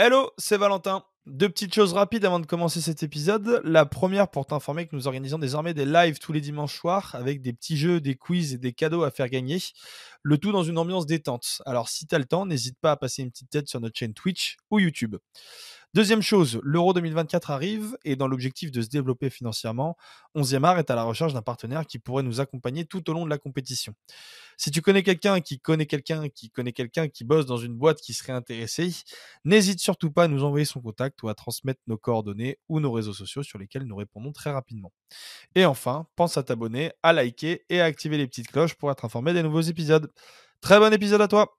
Hello, c'est Valentin. Deux petites choses rapides avant de commencer cet épisode. La première pour t'informer que nous organisons désormais des lives tous les dimanches soirs avec des petits jeux, des quiz et des cadeaux à faire gagner. Le tout dans une ambiance détente. Alors si t'as le temps, n'hésite pas à passer une petite tête sur notre chaîne Twitch ou YouTube. Deuxième chose, l'Euro 2024 arrive et dans l'objectif de se développer financièrement, 11e est à la recherche d'un partenaire qui pourrait nous accompagner tout au long de la compétition. Si tu connais quelqu'un qui connaît quelqu'un qui connaît quelqu'un qui bosse dans une boîte qui serait intéressée, n'hésite surtout pas à nous envoyer son contact ou à transmettre nos coordonnées ou nos réseaux sociaux sur lesquels nous répondons très rapidement. Et enfin, pense à t'abonner, à liker et à activer les petites cloches pour être informé des nouveaux épisodes. Très bon épisode à toi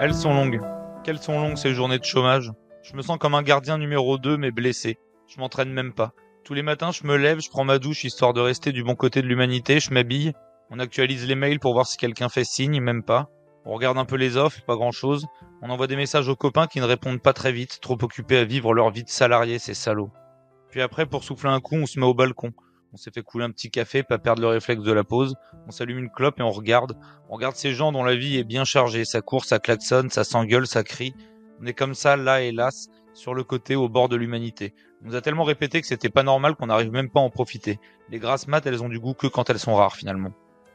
Elles sont longues quelles sont longues ces journées de chômage Je me sens comme un gardien numéro 2 mais blessé. Je m'entraîne même pas. Tous les matins, je me lève, je prends ma douche histoire de rester du bon côté de l'humanité, je m'habille, on actualise les mails pour voir si quelqu'un fait signe, même pas. On regarde un peu les offres, pas grand chose. On envoie des messages aux copains qui ne répondent pas très vite, trop occupés à vivre leur vie de salarié, ces salauds. Puis après, pour souffler un coup, on se met au balcon on s'est fait couler un petit café, pas perdre le réflexe de la pause, on s'allume une clope et on regarde. On regarde ces gens dont la vie est bien chargée, ça court, ça klaxonne, ça s'engueule, ça crie. On est comme ça, là, hélas, sur le côté, au bord de l'humanité. On nous a tellement répété que c'était pas normal qu'on n'arrive même pas à en profiter. Les grasses mates, elles ont du goût que quand elles sont rares, finalement.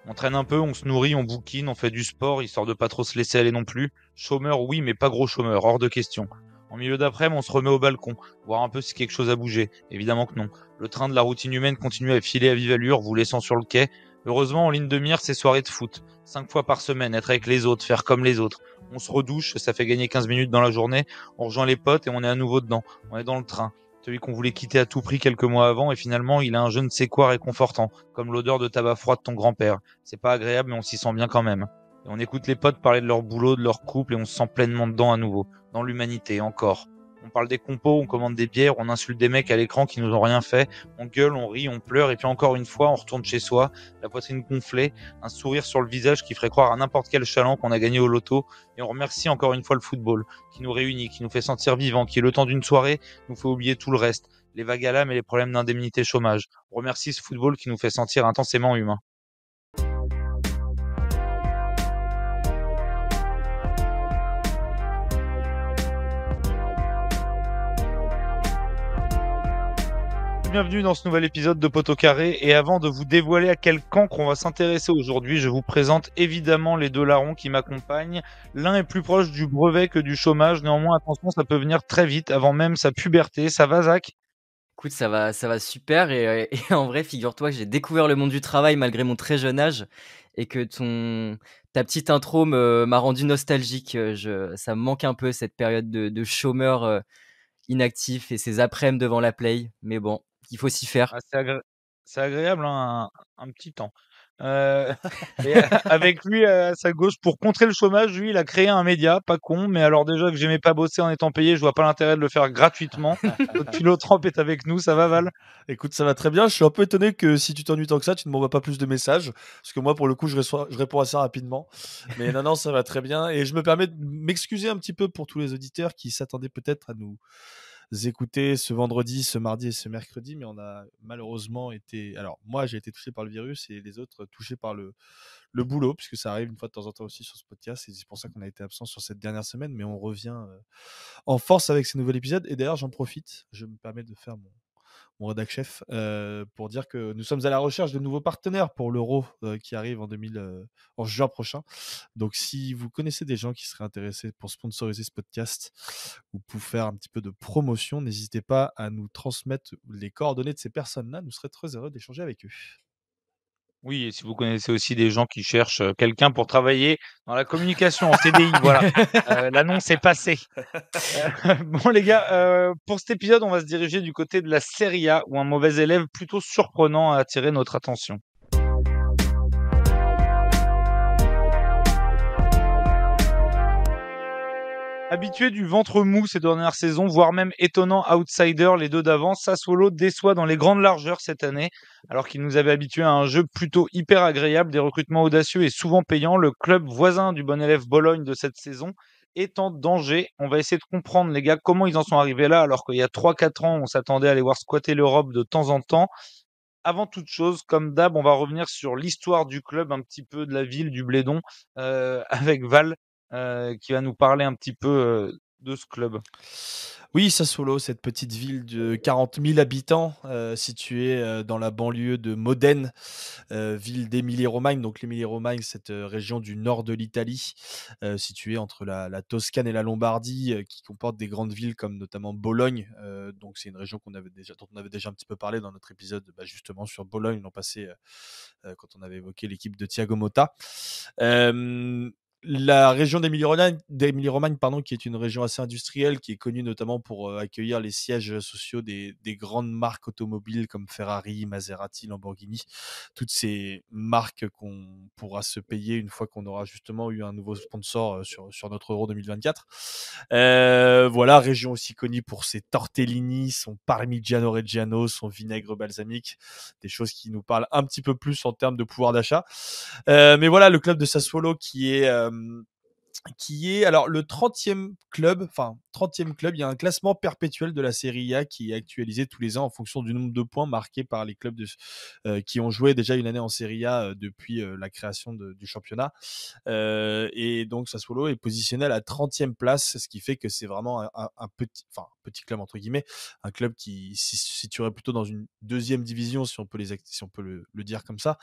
On traîne un peu, on se nourrit, on bouquine, on fait du sport, histoire de pas trop se laisser aller non plus. Chômeur, oui, mais pas gros chômeur, hors de question. En milieu d'après-midi, on se remet au balcon, voir un peu si quelque chose a bougé. Évidemment que non. Le train de la routine humaine continue à filer à vive allure, vous laissant sur le quai. Heureusement, en ligne de mire, c'est soirée de foot. Cinq fois par semaine, être avec les autres, faire comme les autres. On se redouche, ça fait gagner 15 minutes dans la journée. On rejoint les potes et on est à nouveau dedans. On est dans le train. Celui qu'on voulait quitter à tout prix quelques mois avant et finalement il a un je ne sais quoi réconfortant, comme l'odeur de tabac froid de ton grand-père. C'est pas agréable mais on s'y sent bien quand même on écoute les potes parler de leur boulot, de leur couple, et on se sent pleinement dedans à nouveau, dans l'humanité encore. On parle des compos, on commande des bières, on insulte des mecs à l'écran qui nous ont rien fait, on gueule, on rit, on pleure, et puis encore une fois, on retourne chez soi, la poitrine gonflée, un sourire sur le visage qui ferait croire à n'importe quel chaland qu'on a gagné au loto, et on remercie encore une fois le football, qui nous réunit, qui nous fait sentir vivants, qui, le temps d'une soirée, nous fait oublier tout le reste, les vagues à l'âme et les problèmes d'indemnité chômage. On remercie ce football qui nous fait sentir intensément humains. bienvenue dans ce nouvel épisode de Poteau Carré. Et avant de vous dévoiler à quel cancre on va s'intéresser aujourd'hui, je vous présente évidemment les deux larrons qui m'accompagnent. L'un est plus proche du brevet que du chômage. Néanmoins, attention, ça peut venir très vite, avant même sa puberté. Ça va, Zach Écoute, ça va, ça va super. Et, euh, en vrai, figure-toi que j'ai découvert le monde du travail malgré mon très jeune âge et que ton ta petite intro m'a rendu nostalgique. Euh, je, ça me manque un peu cette période de, chômeur euh, inactif et ses après devant la play. Mais bon, il faut s'y faire. Ah, c'est, agréable hein, un, petit temps. Euh, avec lui à sa gauche, pour contrer le chômage, lui, il a créé un média, pas con, mais alors déjà que j'aimais pas bosser en étant payé, je vois pas l'intérêt de le faire gratuitement. Trump est avec nous, ça va Val Écoute, ça va très bien. Je suis un peu étonné que si tu t'ennuies tant que ça, tu ne m'envoies pas plus de messages, parce que moi, pour le coup, je, reçois... je réponds assez rapidement. Mais non, non, ça va très bien. Et je me permets de m'excuser un petit peu pour tous les auditeurs qui s'attendaient peut-être à nous écouter ce vendredi, ce mardi et ce mercredi, mais on a malheureusement été. Alors, moi, j'ai été touché par le virus et les autres touchés par le, le boulot, puisque ça arrive une fois de temps en temps aussi sur ce podcast. Et c'est pour ça qu'on a été absent sur cette dernière semaine, mais on revient euh, en force avec ces nouveaux épisodes. Et d'ailleurs, j'en profite, je me permets de faire mon, mon rédac chef, euh, pour dire que nous sommes à la recherche de nouveaux partenaires pour l'euro euh, qui arrive en, euh, en juin prochain. Donc, si vous connaissez des gens qui seraient intéressés pour sponsoriser ce podcast ou pour faire un petit peu de promotion, n'hésitez pas à nous transmettre les coordonnées de ces personnes-là. Nous serions très heureux d'échanger avec eux. Oui, et si vous connaissez aussi des gens qui cherchent quelqu'un pour travailler dans la communication en CDI, voilà, l'annonce est passée. bon les gars, pour cet épisode, on va se diriger du côté de la série A où un mauvais élève plutôt surprenant a attiré notre attention. Habitué du ventre mou ces dernières saisons, voire même étonnant outsider les deux d'avant, Sassuolo déçoit dans les grandes largeurs cette année. Alors qu'il nous avait habitué à un jeu plutôt hyper agréable, des recrutements audacieux et souvent payants, le club voisin du bon élève Bologne de cette saison est en danger. On va essayer de comprendre, les gars, comment ils en sont arrivés là, alors qu'il y a 3-4 ans, on s'attendait à les voir squatter l'Europe de temps en temps. Avant toute chose, comme d'hab, on va revenir sur l'histoire du club, un petit peu de la ville, du Blédon, euh, avec Val, euh, qui va nous parler un petit peu euh, de ce club. Oui, Sassuolo, cette petite ville de 40 000 habitants euh, située dans la banlieue de Modène, ville d'Émilie-Romagne. Donc l'Émilie-Romagne, cette région du nord de l'Italie, située entre la, Toscane et la Lombardie, qui comporte des grandes villes comme notamment Bologne. donc c'est une région qu'on avait déjà, dont on avait déjà un petit peu parlé dans notre épisode bah, justement sur Bologne l'an passé, quand on avait évoqué l'équipe de Thiago Motta la région d'Émilie-Romagne, pardon, qui est une région assez industrielle, qui est connue notamment pour euh, accueillir les sièges sociaux des, grandes marques automobiles comme Ferrari, Maserati, Lamborghini, toutes ces marques qu'on pourra se payer une fois qu'on aura justement eu un nouveau sponsor euh, sur, sur, notre Euro 2024. Euh, voilà, région aussi connue pour ses tortellini, son parmigiano reggiano, son vinaigre balsamique, des choses qui nous parlent un petit peu plus en termes de pouvoir d'achat. Euh, mais voilà, le club de Sassuolo qui est qui est alors le 30e club, enfin 30e club, il y a un classement perpétuel de la Serie A qui est actualisé tous les ans en fonction du nombre de points marqués par les clubs de, qui ont joué déjà une année en Serie A depuis la création du championnat. et donc Sassuolo est positionné à la 30e place, ce qui fait que c'est vraiment un, un petit, enfin petit club entre guillemets, un club qui se situerait plutôt dans une deuxième division si on peut les si on peut le, dire comme ça.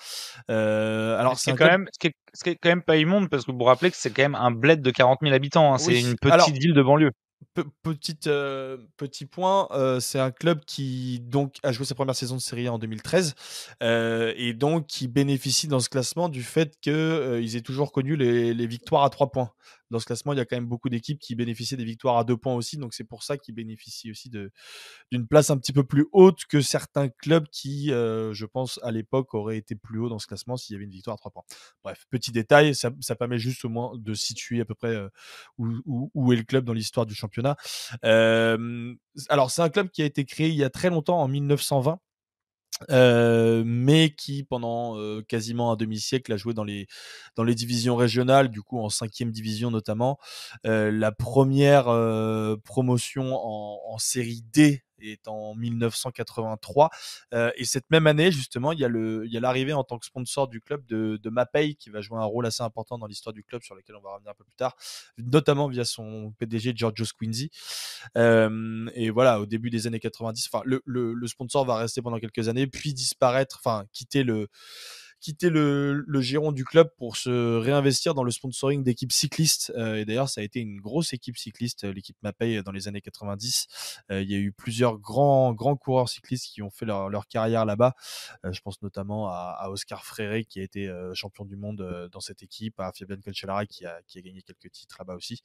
Euh, alors c'est ce quand même ce qui, est, quand même pas immonde parce que vous vous rappelez que c'est quand même un bled de 40 000 habitants, hein, c'est une petite ville de banlieue. Euh, petit point, euh, c'est un club qui donc a joué sa première saison de série en 2013 et donc qui bénéficie dans ce classement du fait qu'ils aient toujours connu les, les victoires à trois points dans ce classement, il y a quand même beaucoup d'équipes qui bénéficiaient des victoires à deux points aussi. Donc c'est pour ça qu'ils bénéficient aussi d'une place un petit peu plus haute que certains clubs qui, euh, je pense, à l'époque auraient été plus haut dans ce classement s'il y avait une victoire à trois points. Bref, petit détail, ça, permet juste au moins de situer à peu près euh, où, est le club dans l'histoire du championnat. Euh, alors c'est un club qui a été créé il y a très longtemps, en 1920. Euh, mais qui pendant quasiment un demi-siècle a joué dans les, dans les divisions régionales, du coup en cinquième division notamment. la première promotion en, série D est en 1983. Euh, et cette même année, justement, il y a l'arrivée en tant que sponsor du club de, de Mapei, qui va jouer un rôle assez important dans l'histoire du club, sur lequel on va revenir un peu plus tard, notamment via son PDG Giorgio Squinzi. Euh, et voilà, au début des années 90, le, le, le sponsor va rester pendant quelques années, puis disparaître, enfin quitter le quitter le, le giron du club pour se réinvestir dans le sponsoring d'équipes cyclistes. Euh, et d'ailleurs, ça a été une grosse équipe cycliste, euh, l'équipe Mapay euh, dans les années 90. il y a eu plusieurs grands, grands coureurs cyclistes qui ont fait leur, leur carrière là-bas. je pense notamment à, à Oscar Fréré, qui a été champion du monde dans cette équipe, à Fabian Cancellara qui a, qui a gagné quelques titres là-bas aussi.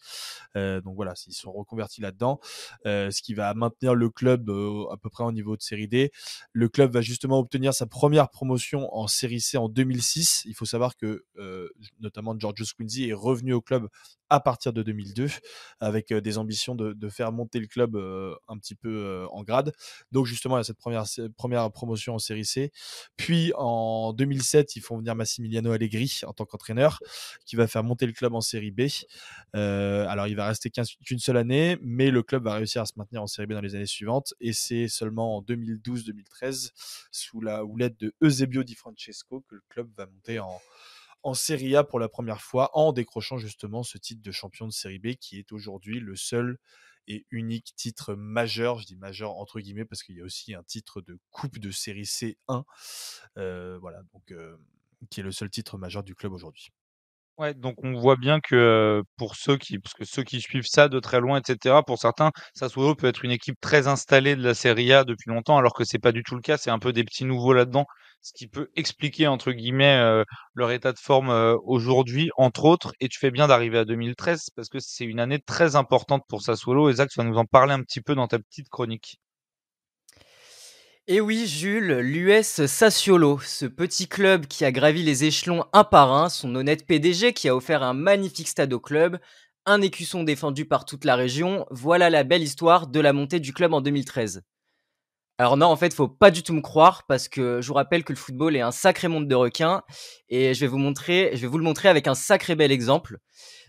donc voilà, ils sont reconvertis là-dedans, ce qui va maintenir le club à peu près au niveau de série D. Le club va justement obtenir sa première promotion en série C en 2006. Il faut savoir que euh, notamment Giorgio Squinzi est revenu au club à partir de 2002 avec euh, des ambitions de, faire monter le club euh, un petit peu en grade. Donc justement, il y a cette première, promotion en série C. Puis en 2007, ils font venir Massimiliano Allegri en tant qu'entraîneur qui va faire monter le club en série B. alors il va rester qu'une seule année, mais le club va réussir à se maintenir en série B dans les années suivantes. Et c'est seulement en 2012-2013, sous la houlette de Eusebio Di Francesco, le club va monter en, en Serie A pour la première fois en décrochant justement ce titre de champion de Série B qui est aujourd'hui le seul et unique titre majeur, je dis majeur entre guillemets parce qu'il y a aussi un titre de coupe de série C1, euh, voilà, donc, euh, qui est le seul titre majeur du club aujourd'hui. Ouais, donc on voit bien que euh, pour ceux qui, que ceux qui suivent ça de très loin, etc. Pour certains, Sassuolo peut être une équipe très installée de la Serie A depuis longtemps, alors que c'est pas du tout le cas. C'est un peu des petits nouveaux là-dedans ce qui peut expliquer entre guillemets euh, leur état de forme euh, aujourd'hui, entre autres. Et tu fais bien d'arriver à 2013 parce que c'est une année très importante pour Sassuolo. Et Zach, tu vas nous en parler un petit peu dans ta petite chronique. Et eh oui, Jules, l'US Sassuolo, ce petit club qui a gravi les échelons un par un, son honnête PDG qui a offert un magnifique stade au club, un écusson défendu par toute la région, voilà la belle histoire de la montée du club en 2013. Alors non, en fait, faut pas du tout me croire parce que je vous rappelle que le football est un sacré monde de requins et je vais vous montrer, je vais vous le montrer avec un sacré bel exemple.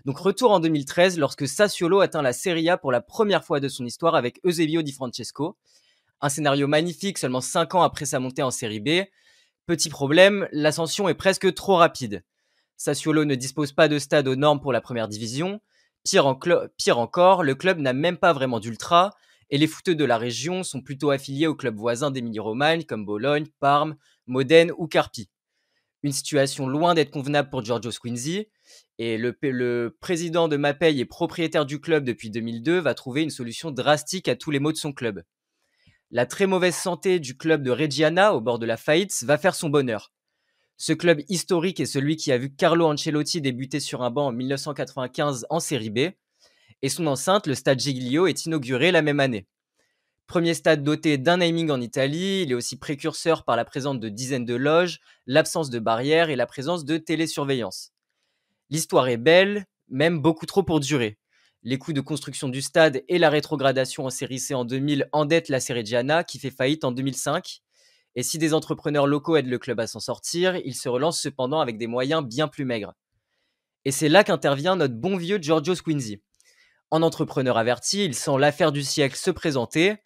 Donc retour en 2013 lorsque Sassuolo atteint la Serie A pour la première fois de son histoire avec Eusebio Di Francesco. Un scénario magnifique seulement 5 ans après sa montée en Serie B. Petit problème, l'ascension est presque trop rapide. Sassuolo ne dispose pas de stade aux normes pour la première division. pire encore, le club n'a même pas vraiment d'ultra, et les footeux de la région sont plutôt affiliés aux clubs voisins mini romagne comme Bologne, Parme, Modène ou Carpi. Une situation loin d'être convenable pour Giorgio Squinzi, et le, président de Mapei et propriétaire du club depuis 2002 va trouver une solution drastique à tous les maux de son club. La très mauvaise santé du club de Reggiana, au bord de la faillite, va faire son bonheur. Ce club historique est celui qui a vu Carlo Ancelotti débuter sur un banc en 1995 en Série B, et son enceinte, le Stade Giglio, est inauguré la même année. Premier stade doté d'un naming en Italie, il est aussi précurseur par la présence de dizaines de loges, l'absence de barrières et la présence de télésurveillance. L'histoire est belle, même beaucoup trop pour durer. Les coûts de construction du stade et la rétrogradation en série C en 2000 endettent la Gianna, qui fait faillite en 2005. Et si des entrepreneurs locaux aident le club à s'en sortir, il se relance cependant avec des moyens bien plus maigres. Et c'est là qu'intervient notre bon vieux Giorgio Squinzi. En entrepreneur averti, il sent l'affaire du siècle se présenter.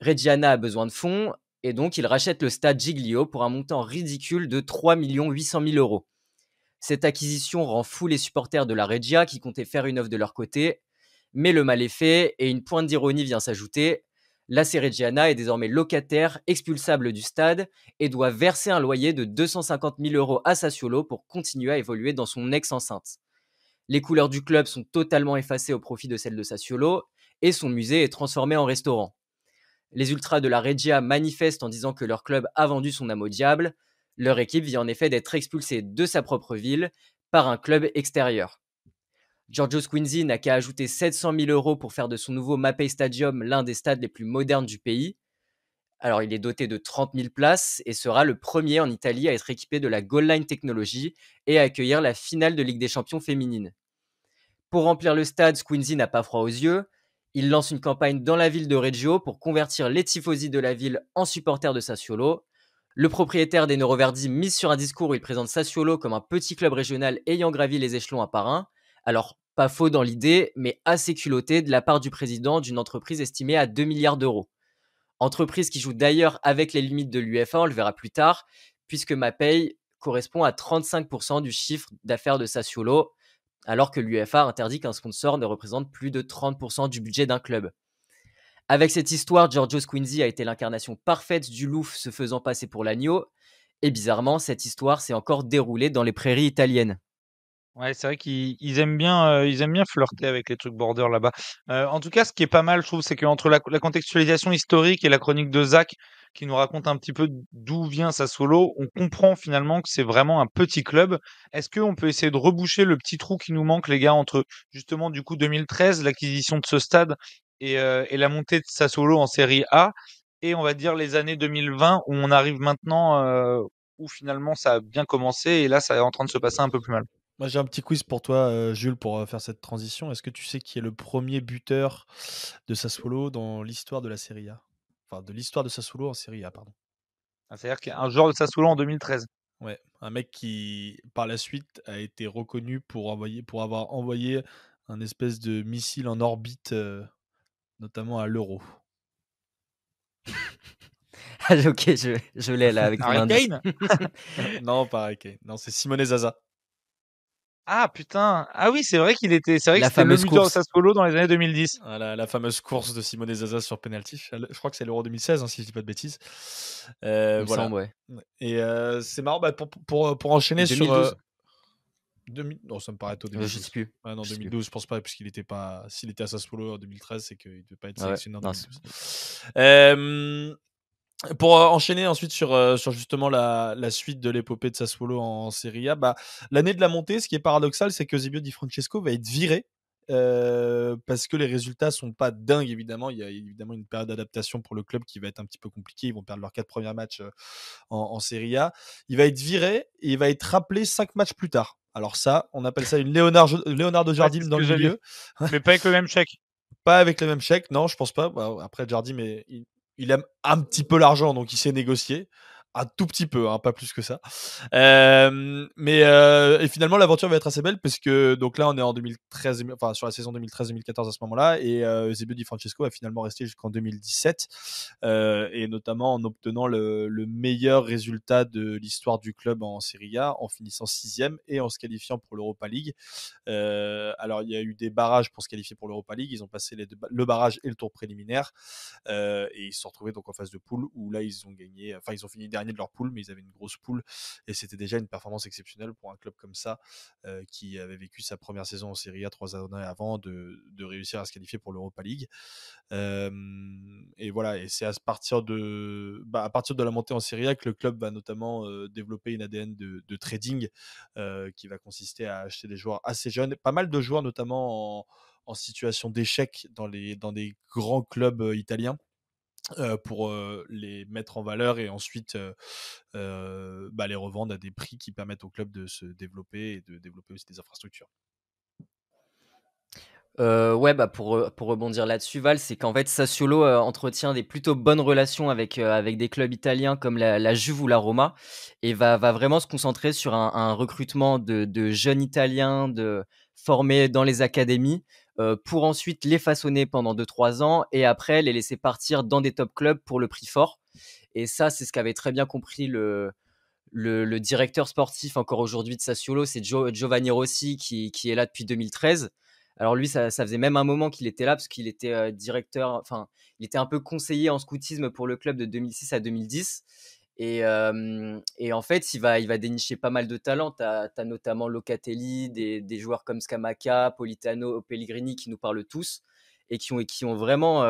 Reggiana a besoin de fonds et donc il rachète le stade Giglio pour un montant ridicule de 3 800 000 euros. Cette acquisition rend fou les supporters de la Regia qui comptaient faire une offre de leur côté, mais le mal est fait et une pointe d'ironie vient s'ajouter. La Reggiana est désormais locataire expulsable du stade et doit verser un loyer de 250 000 euros à Sassuolo pour continuer à évoluer dans son ex-enceinte. Les couleurs du club sont totalement effacées au profit de celles de Sassuolo et son musée est transformé en restaurant. Les ultras de la Regia manifestent en disant que leur club a vendu son âme au diable. Leur équipe vient en effet d'être expulsée de sa propre ville par un club extérieur. Giorgio Squinzi n'a qu'à ajouter 700 000 euros pour faire de son nouveau Mapei Stadium l'un des stades les plus modernes du pays. Alors, il est doté de 30 000 places et sera le premier en Italie à être équipé de la Goal Line Technology et à accueillir la finale de Ligue des Champions féminine. Pour remplir le stade, Squinzi n'a pas froid aux yeux. Il lance une campagne dans la ville de Reggio pour convertir les tifosi de la ville en supporters de Sassuolo. Le propriétaire des neuroverdi mise sur un discours où il présente Sassuolo comme un petit club régional ayant gravi les échelons à par un. Alors, pas faux dans l'idée, mais assez culotté de la part du président d'une entreprise estimée à 2 milliards d'euros entreprise qui joue d'ailleurs avec les limites de l'UFA, on le verra plus tard, puisque paye correspond à 35% du chiffre d'affaires de Sassuolo, alors que l'UFA interdit qu'un sponsor ne représente plus de 30% du budget d'un club. Avec cette histoire, Giorgio Squinzi a été l'incarnation parfaite du loup se faisant passer pour l'agneau, et bizarrement, cette histoire s'est encore déroulée dans les prairies italiennes. Ouais, c'est vrai qu'ils aiment bien, ils aiment bien flirter avec les trucs border là-bas. Euh, en tout cas, ce qui est pas mal, je trouve, c'est qu'entre la, la contextualisation historique et la chronique de Zach, qui nous raconte un petit peu d'où vient sa solo, on comprend finalement que c'est vraiment un petit club. Est-ce qu'on peut essayer de reboucher le petit trou qui nous manque, les gars, entre justement du coup 2013, l'acquisition de ce stade et, euh, et la montée de sa solo en série A, et on va dire les années 2020 où on arrive maintenant où finalement ça a bien commencé et là ça est en train de se passer un peu plus mal j'ai un petit quiz pour toi, euh, Jules, pour euh, faire cette transition. Est-ce que tu sais qui est le premier buteur de Sassuolo dans l'histoire de la Serie A Enfin, de l'histoire de Sassuolo en Serie A, pardon. Ah, c'est-à-dire qu'un joueur de Sassuolo en 2013. Ouais, un mec qui, par la suite, a été reconnu pour, envoyer, pour avoir envoyé un espèce de missile en orbite, euh, notamment à l'euro. Ah, ok, je, l'ai là avec non, pas Non, c'est Simone Zaza. Ah putain, ah oui, c'est vrai qu'il était, c'est vrai que c'était le buteur de Sassuolo dans les années 2010. la, fameuse course de Simone Zaza sur penalty. Je crois que c'est l'Euro 2016, hein, si je dis pas de bêtises. Euh, voilà. Et euh, c'est marrant bah, pour, euh, pour, enchaîner sur. Non, ça me paraît tôt. 2012. je sais plus. Ah, non, 2012, je pense pas, puisqu'il était pas. S'il était à Sassuolo en 2013, c'est qu'il ne devait pas être ah sélectionné en pour euh, enchaîner ensuite sur, euh, sur justement la, la, suite de l'épopée de Sassuolo en, Serie A, bah, l'année de la montée, ce qui est paradoxal, c'est que Zibio Di Francesco va être viré euh, parce que les résultats sont pas dingues évidemment. Il y a évidemment une période d'adaptation pour le club qui va être un petit peu compliquée. Ils vont perdre leurs quatre premiers matchs en, en Serie A. Il va être viré et il va être rappelé cinq matchs plus tard. Alors ça, on appelle ça une Léonard, de Jardim dans le milieu. Mais pas avec le même chèque. Pas avec le même chèque, non, je pense pas. Bah, après, Jardim, mais il aime un petit peu l'argent, donc il sait négocier un tout petit peu, hein, pas plus que ça. Euh, mais euh, et finalement, l'aventure va être assez belle parce que donc là, on est en 2013, enfin sur la saison 2013-2014 à ce moment-là, et euh, Di Francesco a finalement resté jusqu'en 2017, et notamment en obtenant le, le meilleur résultat de l'histoire du club en Serie A, en finissant sixième et en se qualifiant pour l'Europa League. alors il y a eu des barrages pour se qualifier pour l'Europa League, ils ont passé le barrage et le tour préliminaire, et ils se sont retrouvés donc en phase de poule où là ils ont gagné, enfin ils ont fini derrière de leur poule, mais ils avaient une grosse poule et c'était déjà une performance exceptionnelle pour un club comme ça euh, qui avait vécu sa première saison en Serie A trois années avant de, réussir à se qualifier pour l'Europa League. et voilà, et c'est à partir de bah, à partir de la montée en Serie A que le club va notamment euh, développer une ADN de, trading euh, qui va consister à acheter des joueurs assez jeunes, pas mal de joueurs notamment en, situation d'échec dans les dans des grands clubs italiens. Euh, pour euh, les mettre en valeur et ensuite euh, bah, les revendre à des prix qui permettent au club de se développer et de développer aussi des infrastructures. ouais, bah pour, rebondir là-dessus, Val, c'est qu'en fait, Sassuolo entretient des plutôt bonnes relations avec, des clubs italiens comme la, Juve ou la Roma et va, vraiment se concentrer sur un, recrutement de, jeunes italiens de, formés dans les académies euh, pour ensuite les façonner pendant 2-3 ans et après les laisser partir dans des top clubs pour le prix fort. Et ça, c'est ce qu'avait très bien compris le, le, directeur sportif encore aujourd'hui de Sassuolo, c'est Giovanni Rossi qui, est là depuis 2013. Alors lui, ça, faisait même un moment qu'il était là parce qu'il était euh, directeur, enfin, il était un peu conseiller en scoutisme pour le club de 2006 à 2010. Et, en fait, il va, il va dénicher pas mal de talents. Tu as, notamment Locatelli, des, joueurs comme Scamaca, Politano, Pellegrini qui nous parlent tous et qui ont, et qui ont vraiment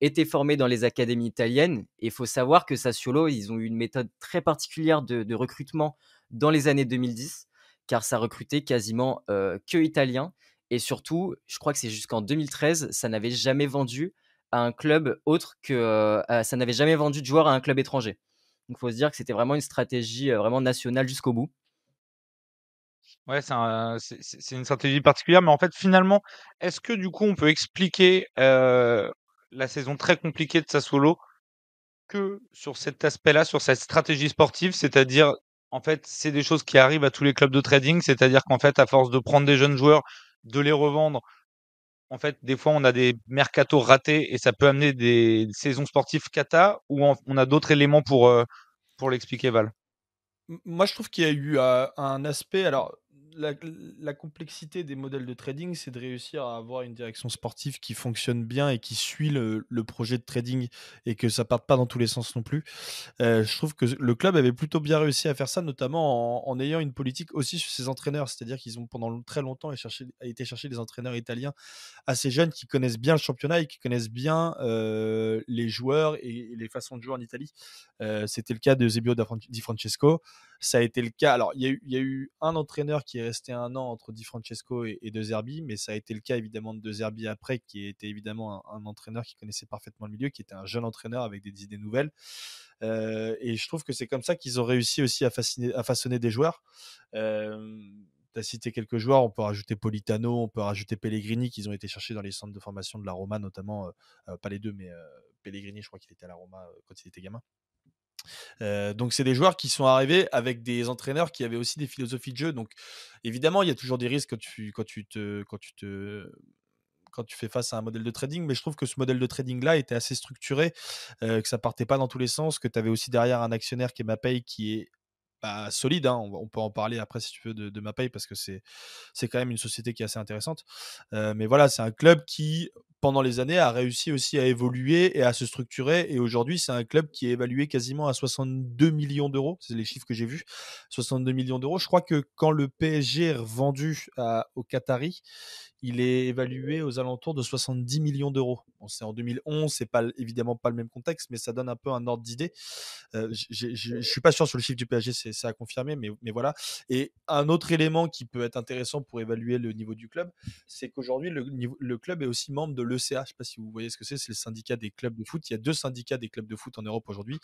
été formés dans les académies italiennes. Et il faut savoir que Sassuolo, ils ont eu une méthode très particulière de, recrutement dans les années 2010, car ça recrutait quasiment que italiens. Et surtout, je crois que c'est jusqu'en 2013, ça n'avait jamais vendu à un club autre que. ça n'avait jamais vendu de joueurs à un club étranger. Donc, faut se dire que c'était vraiment une stratégie vraiment nationale jusqu'au bout. Ouais, c'est une stratégie particulière, mais en fait, finalement, est-ce que du coup, on peut expliquer la saison très compliquée de Sassuolo que sur cet aspect-là, sur cette stratégie sportive, c'est-à-dire, en fait, c'est des choses qui arrivent à tous les clubs de trading, c'est-à-dire qu'en fait, à force de prendre des jeunes joueurs, de les revendre, en fait, des fois, on a des mercato ratés et ça peut amener des saisons sportives cata ou on a d'autres éléments pour, euh, pour l'expliquer, Val Moi, je trouve qu'il y a eu euh, un aspect. Alors, la, complexité des modèles de trading, c'est de réussir à avoir une direction sportive qui fonctionne bien et qui suit le, projet de trading et que ça parte pas dans tous les sens non plus. Euh, je trouve que le club avait plutôt bien réussi à faire ça, notamment en, ayant une politique aussi sur ses entraîneurs, c'est-à-dire qu'ils ont pendant très longtemps été chercher des entraîneurs italiens assez jeunes qui connaissent bien le championnat et qui connaissent bien euh, les joueurs et, les façons de jouer en Italie. Euh, c'était le cas de Zebio Di Francesco. Ça a été le cas. Alors, il y, y a eu un entraîneur qui a resté un an entre Di Francesco et, De Zerbi, mais ça a été le cas évidemment de De Zerbi après, qui était évidemment un, entraîneur qui connaissait parfaitement le milieu, qui était un jeune entraîneur avec des idées nouvelles. Euh, et je trouve que c'est comme ça qu'ils ont réussi aussi à, à façonner des joueurs. Euh, tu as cité quelques joueurs, on peut rajouter Politano, on peut rajouter Pellegrini, qu'ils ont été cherchés dans les centres de formation de la Roma, notamment, euh, pas les deux, mais Pellegrini, je crois qu'il était à la Roma quand il était gamin. Euh, donc c'est des joueurs qui sont arrivés avec des entraîneurs qui avaient aussi des philosophies de jeu. Donc évidemment, il y a toujours des risques quand tu, quand tu te, quand tu te quand tu fais face à un modèle de trading, mais je trouve que ce modèle de trading-là était assez structuré, euh, que ça partait pas dans tous les sens, que tu avais aussi derrière un actionnaire qui est MaPay qui est bah, solide. Hein. On, peut en parler après si tu veux de, MaPay parce que c'est quand même une société qui est assez intéressante. Euh, mais voilà, c'est un club qui, pendant les années, a réussi aussi à évoluer et à se structurer. Et aujourd'hui, c'est un club qui est évalué quasiment à 62 millions d'euros. C'est les chiffres que j'ai vus. 62 millions d'euros. Je crois que quand le PSG est vendu au Qatari, il est évalué aux alentours de 70 millions d'euros. c'est en 2011, c'est pas évidemment pas le même contexte, mais ça donne un peu un ordre d'idée. Euh, je suis pas sûr sur le chiffre du PSG, c'est à confirmer, mais, mais voilà. Et un autre élément qui peut être intéressant pour évaluer le niveau du club, c'est qu'aujourd'hui, le, le club est aussi membre de l'ECA, je ne sais pas si vous voyez ce que c'est, c'est le syndicat des clubs de foot. Il y a deux syndicats des clubs de foot en Europe aujourd'hui.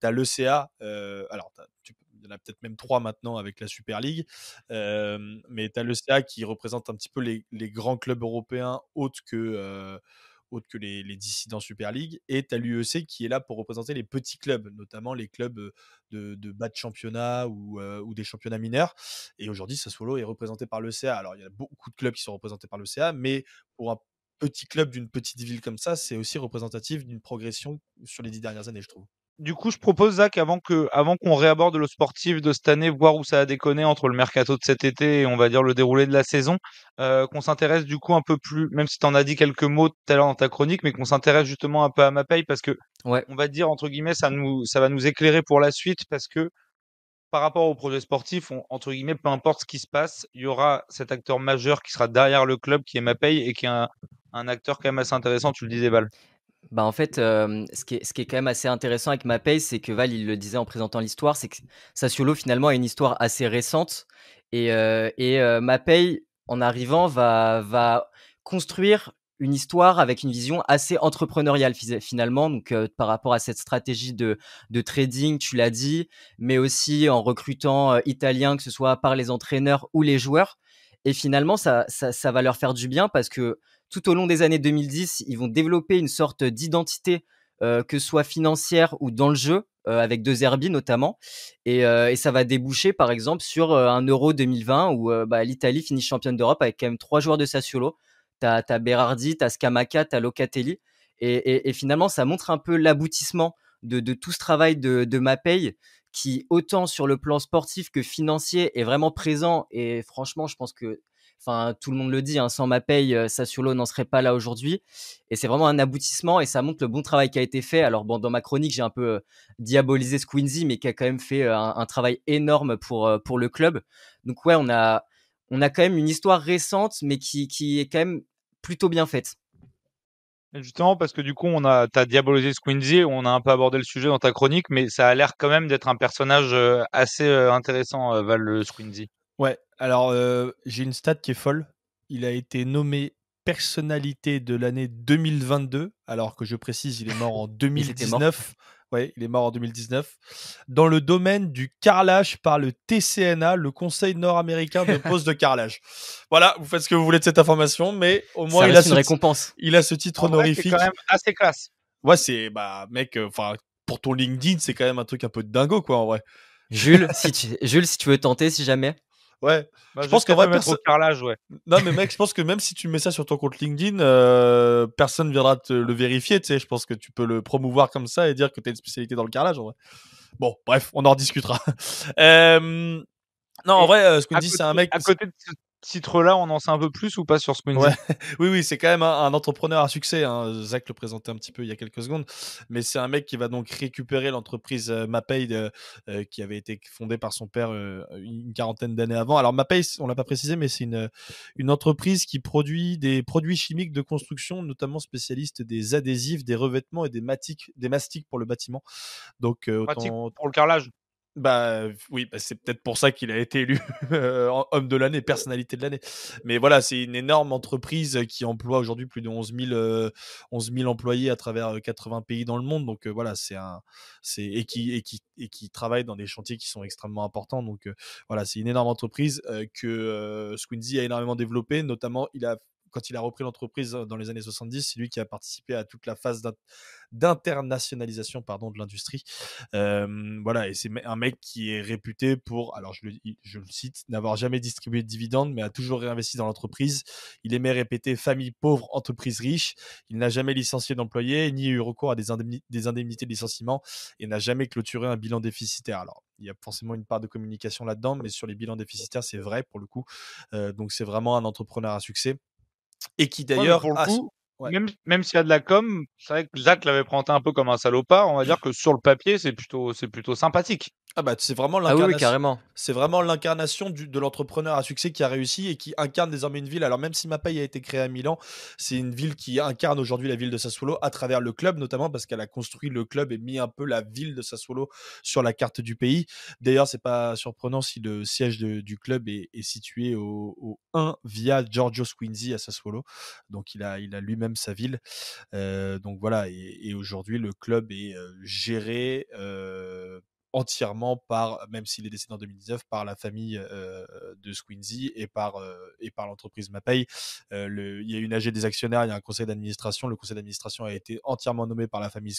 Tu as l'ECA, euh, alors il y en a peut-être même trois maintenant avec la Super League, euh, mais tu as l'ECA qui représente un petit peu les, grands clubs européens autres que... Euh, que les, dissidents Super League, et tu as l'UEC qui est là pour représenter les petits clubs, notamment les clubs de, bas de championnat ou, des championnats mineurs. Et aujourd'hui, Sassuolo est représenté par l'ECA. Alors, il y a beaucoup de clubs qui sont représentés par l'ECA, mais pour un petit club d'une petite ville comme ça, c'est aussi représentatif d'une progression sur les dix dernières années, je trouve. Du coup, je propose, Zach, avant qu'on avant qu'on réaborde le sportif de cette année, voir où ça a déconné entre le mercato de cet été et on va dire le déroulé de la saison, euh, qu'on s'intéresse du coup un peu plus, même si tu en as dit quelques mots tout à l'heure dans ta chronique, mais qu'on s'intéresse justement un peu à ma parce que, ouais. on va dire entre guillemets, ça, nous, ça va nous éclairer pour la suite parce que par rapport au projet sportif, entre guillemets, peu importe ce qui se passe, il y aura cet acteur majeur qui sera derrière le club, qui est Mapei, et qui est un, un acteur quand même assez intéressant, tu le disais Val. Bah en fait, euh, ce, qui est, ce, qui est, quand même assez intéressant avec Mapei, c'est que Val, il le disait en présentant l'histoire, c'est que Sassuolo finalement a une histoire assez récente. Et, euh, et euh, Mapei, en arrivant, va, va construire une histoire avec une vision assez entrepreneuriale finalement, donc par rapport à cette stratégie de, de trading, tu l'as dit, mais aussi en recrutant Italiens, que ce soit par les entraîneurs ou les joueurs. Et finalement, ça, ça, ça va leur faire du bien parce que tout au long des années 2010, ils vont développer une sorte d'identité, euh, que ce soit financière ou dans le jeu, euh, avec deux Herbie notamment. Euh, et, ça va déboucher, par exemple, sur un Euro 2020 où bah, l'Italie finit championne d'Europe avec quand même trois joueurs de Sassuolo. T'as as Berardi, t'as as t'as Locatelli. Et, et, finalement, ça montre un peu l'aboutissement de, tout ce travail de, de Mapei qui, autant sur le plan sportif que financier, est vraiment présent. Et franchement, je pense que Enfin, tout le monde le dit, hein, sans ma paye, euh, l'eau n'en serait pas là aujourd'hui. Et c'est vraiment un aboutissement et ça montre le bon travail qui a été fait. Alors, bon, dans ma chronique, j'ai un peu euh, diabolisé Squinzy, mais qui a quand même fait euh, un, travail énorme pour, pour le club. Donc, ouais, on a, on a quand même une histoire récente, mais qui, qui est quand même plutôt bien faite. Justement, parce que du coup, on a, t'as diabolisé Squinzy, on a un peu abordé le sujet dans ta chronique, mais ça a l'air quand même d'être un personnage assez intéressant, Val Squinzy. Ouais, alors, euh, j'ai une stat qui est folle. Il a été nommé personnalité de l'année 2022, alors que je précise, il est mort en 2019. il est mort en 2019. Dans le domaine du carrelage par le TCNA, le Conseil nord-américain de poste de carrelage. Voilà, vous faites ce que vous voulez de cette information, mais au moins il a, récompense. il a ce titre honorifique. C'est quand même assez classe. Ouais, c'est bah, mec, euh, enfin pour ton LinkedIn, c'est quand même un truc un peu de dingo quoi en vrai. si Jules, si tu veux tenter, si jamais. Ouais. Bah, je pense qu'en vrai, carrelage, ouais. Non, mais mec, je pense que même si tu mets ça sur ton compte LinkedIn, euh, personne viendra te le vérifier. Tu sais, je pense que tu peux le promouvoir comme ça et dire que tu as une spécialité dans le carrelage. En vrai. Bon, bref, on en rediscutera. Euh, non, en vrai, euh, ce qu'on dit, c'est un mec. À côté de titre-là, on en sait un peu plus ou pas sur ce ouais. Oui, oui, c'est quand même un, entrepreneur à succès. Hein. Zach le présentait un petit peu il y a quelques secondes. Mais c'est un mec qui va donc récupérer l'entreprise euh, euh, euh qui avait été fondée par son père euh, une quarantaine d'années avant. Alors Mapay, on l'a pas précisé, mais c'est une, une entreprise qui produit des produits chimiques de construction, notamment spécialiste des adhésifs, des revêtements et des, matiques, des mastiques pour le bâtiment. Donc, pour le carrelage bah oui, bah, c'est peut-être pour ça qu'il a été élu euh, homme de l'année, personnalité de l'année. Mais voilà, c'est une énorme entreprise qui emploie aujourd'hui plus de 11 000, 11 employés à travers 80 euh, pays dans le monde. Donc euh, voilà, c'est un, c'est et qui et qui et qui travaille dans des chantiers qui sont extrêmement importants. Donc voilà, c'est une énorme entreprise que Squinzy a énormément développée. Notamment, il a quand il a repris l'entreprise dans les années 70, c'est lui qui a participé à toute la phase d'internationalisation pardon de l'industrie. voilà, et c'est un mec qui est réputé pour, alors je le, je cite, n'avoir jamais distribué de dividendes, mais a toujours réinvesti dans l'entreprise. Il aimait répéter famille pauvre, entreprise riche. Il n'a jamais licencié d'employés, ni eu recours à des, des indemnités de licenciement, et n'a jamais clôturé un bilan déficitaire. Alors, il y a forcément une part de communication là-dedans, mais sur les bilans déficitaires, c'est vrai pour le coup. donc, c'est vraiment un entrepreneur à succès. Et qui d'ailleurs, Même, s'il y a de la com, c'est vrai que Zach l'avait présenté un peu comme un salopard. On va mmh. dire que sur le papier, c'est plutôt, c'est plutôt sympathique. Ah bah c'est vraiment ah l'incarnation. C'est vraiment l'incarnation de l'entrepreneur à succès qui a réussi et qui incarne désormais une ville. Alors même si paie a été créé à Milan, c'est une ville qui incarne aujourd'hui la ville de Sassuolo à travers le club notamment parce qu'elle a construit le club et mis un peu la ville de Sassuolo sur la carte du pays. D'ailleurs, c'est pas surprenant si le siège du club est, situé au, 1 via Giorgio Squinzi à Sassuolo. Donc il a il a lui-même sa ville. Euh, donc voilà et, aujourd'hui le club est euh, géré euh, entièrement par, même s'il est décédé en 2019, par la famille de squinzy et par, et par l'entreprise MaPay. le, il y a une AG des actionnaires, il y a un conseil d'administration. Le conseil d'administration a été entièrement nommé par la famille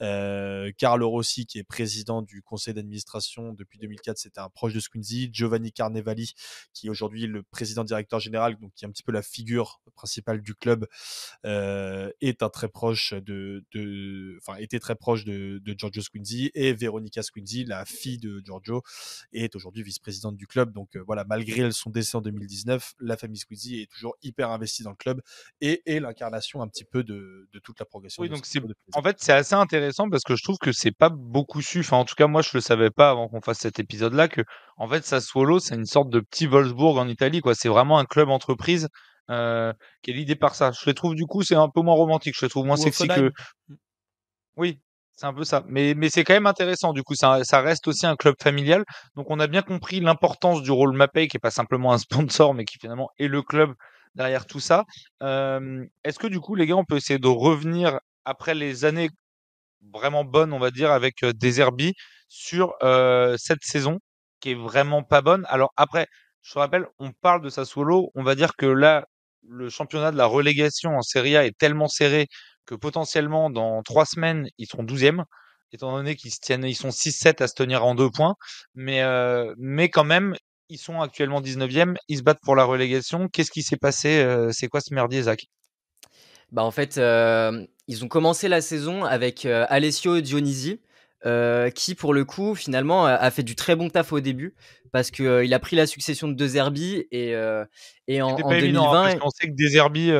Euh, Carlo Rossi, qui est président du conseil d'administration depuis 2004, c'était un proche de squinzi Giovanni Carnevali, qui est aujourd'hui le président directeur général, donc qui est un petit peu la figure principale du club, est un très proche de, enfin, était très proche de, de Giorgio squinzi Et Véronique Veronica Squinzi, la fille de Giorgio, est aujourd'hui vice-présidente du club. Donc euh, voilà, malgré son décès en 2019, la famille Squinzi est toujours hyper investie dans le club et est l'incarnation un petit peu de, toute la progression. donc en fait, c'est assez intéressant parce que je trouve que c'est pas beaucoup su. en tout cas, moi, je le savais pas avant qu'on fasse cet épisode-là que, en fait, Sassuolo, c'est une sorte de petit Wolfsburg en Italie. Quoi, c'est vraiment un club entreprise. Euh, qui est l'idée par ça. Je le trouve du coup, c'est un peu moins romantique. Je les trouve moins sexy que. Mm. Oui, c'est un peu ça. Mais, mais c'est quand même intéressant. Du coup, ça, ça, reste aussi un club familial. Donc, on a bien compris l'importance du rôle Mapei, qui est pas simplement un sponsor, mais qui finalement est le club derrière tout ça. Euh, Est-ce que, du coup, les gars, on peut essayer de revenir après les années vraiment bonnes, on va dire, avec euh, des Deserbi sur euh, cette saison qui est vraiment pas bonne Alors, après, je te rappelle, on parle de Sassuolo. On va dire que là, le championnat de la relégation en Serie A est tellement serré que potentiellement dans trois semaines, ils seront 12e, étant donné qu'ils tiennent, ils sont 6-7 à se tenir en deux points. Mais, euh, mais quand même, ils sont actuellement 19e, ils se battent pour la relégation. Qu'est-ce qui s'est passé euh, C'est quoi ce merdier, Zach bah en fait, euh, ils ont commencé la saison avec Alessio Dionisi, qui pour le coup finalement a fait du très bon taf au début parce que il a pris la succession de deux et et en, 2020 on sait que des Deserbi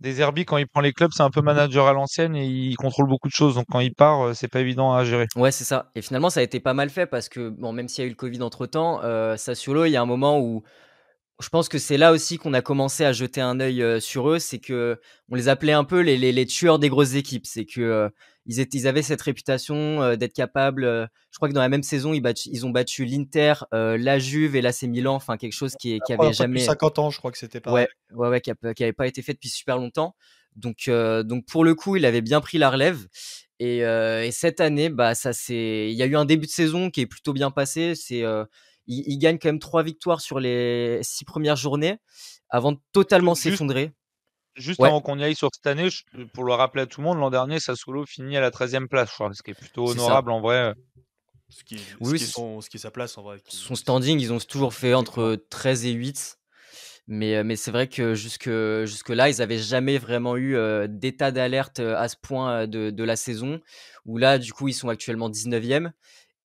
des Herbie, quand il prend les clubs, c'est un peu manager à l'ancienne et il contrôle beaucoup de choses. Donc quand il part, euh, c'est pas évident à gérer. Ouais, c'est ça. Et finalement, ça a été pas mal fait parce que, bon, même s'il y a eu le Covid entre temps, sur euh, Sassuolo, il y a un moment où je pense que c'est là aussi qu'on a commencé à jeter un œil euh, sur eux. C'est que on les appelait un peu les, les, tueurs des grosses équipes. C'est que ils, étaient, ils avaient cette réputation d'être capables. je crois que dans la même saison, ils, ils ont battu l'Inter, la Juve et l'AC Milan. Enfin, quelque chose qui, qui avait jamais. 50 ans, je crois que c'était pas. Ouais, ouais, ouais, qui avait pas été fait depuis super longtemps. Donc, donc pour le coup, il avait bien pris la relève. Et, cette année, bah, ça c'est, il y a eu un début de saison qui est plutôt bien passé. C'est, il, gagne quand même trois victoires sur les six premières journées avant de totalement s'effondrer juste avant qu'on y aille sur cette année, pour le rappeler à tout le monde, l'an dernier, Sassuolo finit à la 13e place, je crois, ce qui est plutôt honorable en vrai. Ce qui, oui, ce, qui ce qui sa place en vrai. Son standing, ils ont toujours fait entre 13 et 8. Mais, euh, mais c'est vrai que jusque, jusque là, ils n'avaient jamais vraiment eu euh, d'état d'alerte euh, à ce point de, la saison. Où là, du coup, ils sont actuellement 19e.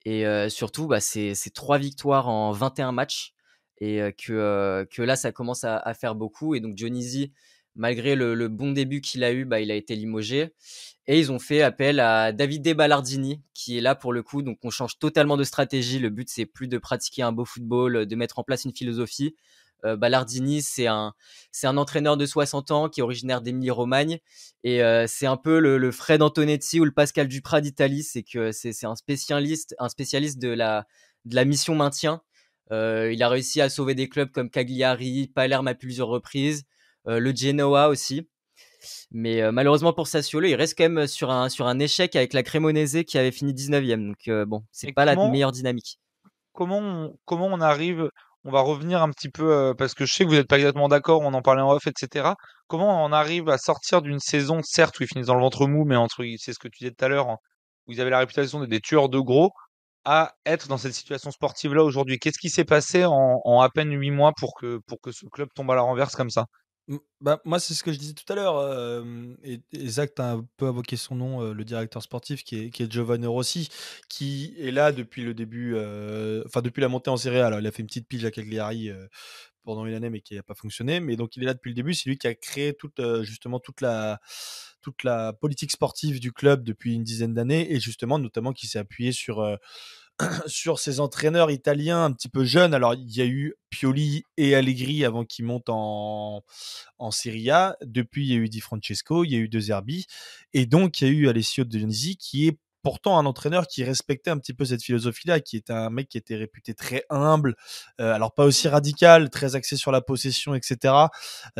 Et surtout, bah, c'est trois victoires en 21 matchs. Et que, que là, ça commence à, à, faire beaucoup. Et donc, Dionysi, malgré le, bon début qu'il a eu, bah, il a été limogé. Et ils ont fait appel à David De Ballardini, qui est là pour le coup. Donc on change totalement de stratégie. Le but, c'est plus de pratiquer un beau football, de mettre en place une philosophie. Euh, Ballardini, c'est un, entraîneur de 60 ans qui est originaire d'Émilie-Romagne. Et euh, c'est un peu le, Fred Antonetti ou le Pascal Duprat d'Italie. C'est que c'est, un spécialiste, un spécialiste de la, mission maintien. Euh, il a réussi à sauver des clubs comme Cagliari, Palerme à plusieurs reprises. Euh, le Genoa aussi. Mais euh, malheureusement pour Sassuolo, il reste quand même euh, sur un, sur un échec avec la Cremonese qui avait fini 19 ème Donc bon, c'est pas la meilleure dynamique. Comment on, comment on arrive On va revenir un petit peu, parce que je sais que vous n'êtes pas exactement d'accord, on en parlait en off, etc. Comment on arrive à sortir d'une saison, certes, où ils finissent dans le ventre mou, mais entre, c'est ce que tu disais tout à l'heure, Vous hein, où ils avaient la réputation d'être des tueurs de gros, à être dans cette situation sportive-là aujourd'hui Qu'est-ce qui s'est passé en, à peine 8 mois pour que, pour que ce club tombe à la renverse comme ça bah, moi, c'est ce que je disais tout à l'heure. et, Zach, tu un peu invoqué son nom, le directeur sportif, qui est, qui est Giovanni Rossi, qui est là depuis le début, enfin, depuis la montée en série A. il a fait une petite pige à Cagliari pendant une année, mais qui n'a pas fonctionné. Mais donc, il est là depuis le début. C'est lui qui a créé toute, justement toute la, toute la politique sportive du club depuis une dizaine d'années. Et justement, notamment, qui s'est appuyé sur. sur ces entraîneurs italiens un petit peu jeunes. Alors, il y a eu Pioli et Allegri avant qu'ils montent en, en Serie A. Depuis, il y a eu Di Francesco, il y a eu De Zerbi. Et donc, il y a eu Alessio De Dionisi qui est pourtant un entraîneur qui respectait un petit peu cette philosophie-là, qui était un mec qui était réputé très humble, euh, alors pas aussi radical, très axé sur la possession, etc.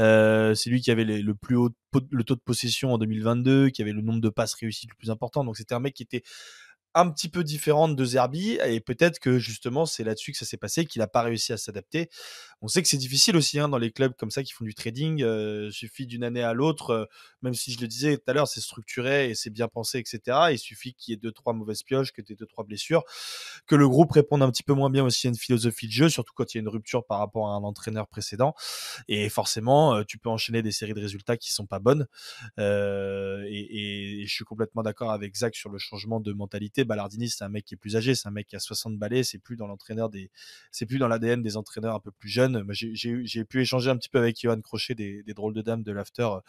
Euh, c'est lui qui avait le plus haut le taux de possession en 2022, qui avait le nombre de passes réussies le plus important. Donc c'était un mec qui était un petit peu différente de Zerbi et peut-être que justement c'est là-dessus que ça s'est passé qu'il n'a pas réussi à s'adapter. On sait que c'est difficile aussi hein, dans les clubs comme ça qui font du trading, euh, suffit d'une année à l'autre, même si je le disais tout à l'heure, c'est structuré et c'est bien pensé, etc. Il suffit qu'il y ait deux trois mauvaises pioches, que tu aies deux trois blessures, que le groupe réponde un petit peu moins bien aussi à une philosophie de jeu, surtout quand il y a une rupture par rapport à un entraîneur précédent. Et forcément, tu peux enchaîner des séries de résultats qui sont pas bonnes. Et, et, et je suis complètement d'accord avec Zach sur le changement de mentalité Ballardini, c'est un mec qui est plus âgé, c'est un mec qui a 60 balais, c'est plus dans l'entraîneur des, c'est plus dans l'ADN des entraîneurs un peu plus jeunes. J'ai pu échanger un petit peu avec Johan Crochet des, drôles de dames de l'after, euh,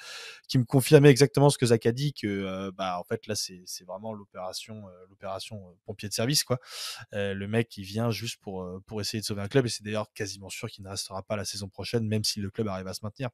qui me confirmait exactement ce que Zach a dit, que euh, bah, en fait là c'est vraiment l'opération, euh, l'opération pompier de service quoi. le mec il vient juste pour pour essayer de sauver un club et c'est d'ailleurs quasiment sûr qu'il ne restera pas la saison prochaine, même si le club arrive à se maintenir.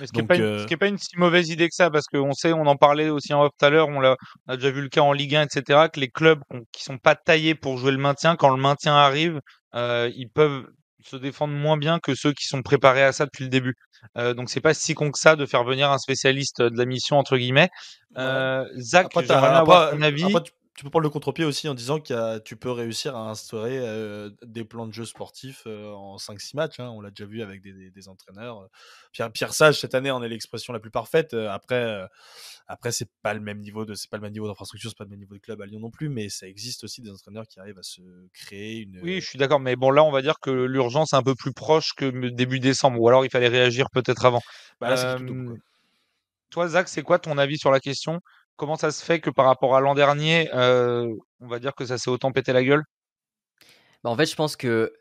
Mais ce qui n'est euh, pas, une si mauvaise idée que ça, parce qu'on sait, on en parlait aussi en off tout à l'heure, on, a déjà vu le cas en Ligue 1, etc., que les clubs qui sont pas taillés pour jouer le maintien, quand le maintien arrive, euh, ils peuvent se défendre moins bien que ceux qui sont préparés à ça depuis le début. Euh, donc c'est pas si con que ça de faire venir un spécialiste de la mission entre guillemets. Euh, Zach, tu as, un avis tu peux prendre le contre-pied aussi en disant que tu peux réussir à instaurer des plans de jeu sportifs en 5-6 matchs. Hein. On l'a déjà vu avec des, entraîneurs. Pierre, Pierre, Sage, cette année, en est l'expression la plus parfaite. Après, ce après c'est pas le même niveau de, c'est pas d'infrastructure, pas le même niveau de club à Lyon non plus, mais ça existe aussi des entraîneurs qui arrivent à se créer une. Oui, je suis d'accord, mais bon, là, on va dire que l'urgence est un peu plus proche que début décembre, ou alors il fallait réagir peut-être avant. Bah, toi, Zach, c'est quoi ton avis sur la question comment ça se fait que par rapport à l'an dernier, on va dire que ça s'est autant pété la gueule bah, En fait, je pense que